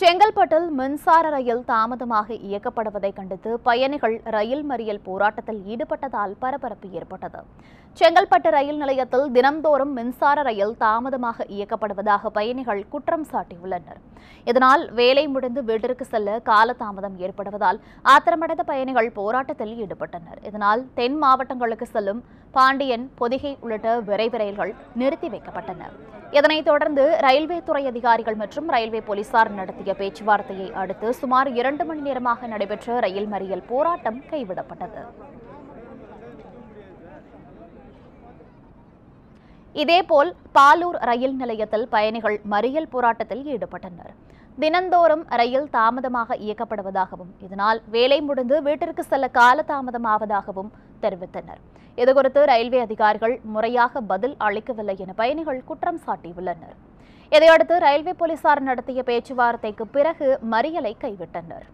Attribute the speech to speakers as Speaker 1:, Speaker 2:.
Speaker 1: செங்கல்பட்டில் மின்சார ரயில் தாமதமாக இயக்கப்படுவதை கண்டித்து பயணிகள் ரயில் மறியல் போராட்டத்தில் ஈடுபட்டதால் பரபரப்பு ஏற்பட்டது செங்கல்பட்டு ரயில் நிலையத்தில் தினந்தோறும் மின்சார ரயில் தாமதமாக இயக்கப்படுவதாக பயணிகள் குற்றம் சாட்டியுள்ளனர் இதனால் வேலை முடிந்து வீட்டிற்கு செல்ல காலதாமதம் ஏற்படுவதால் ஆத்திரமடைந்த பயணிகள் போராட்டத்தில் ஈடுபட்டனர் இதனால் தென் மாவட்டங்களுக்கு செல்லும் பாண்டியன் பொதிகை உள்ளிட்ட விரைவு ரயில்கள் நிறுத்தி வைக்கப்பட்டன இதனைத் தொடர்ந்து ரயில்வே துறை அதிகாரிகள் மற்றும் ரயில்வே போலீசார் நடத்திய பேச்சுவார்த்தையை அடுத்து சுமார் இரண்டு மணி நேரமாக நடைபெற்ற ரயில் மறியல் போராட்டம் கைவிடப்பட்டது இதேபோல் பாலூர் ரயில் நிலையத்தில் பயணிகள் மறியல் போராட்டத்தில் ஈடுபட்டனர் தினந்தோறும் ரயில் தாமதமாக இயக்கப்படுவதாகவும் இதனால் வேலை முடிந்து வீட்டிற்கு செல்ல காலதாமதமாவதாகவும் தெரிவித்தனர் இதுகுறித்து ரயில்வே அதிகாரிகள் முறையாக பதில் அளிக்கவில்லை என பயணிகள் குற்றம் சாட்டியுள்ளனர் இதையடுத்து ரயில்வே போலீசார் நடத்திய பேச்சுவார்த்தைக்கு பிறகு மறியலை கைவிட்டனர்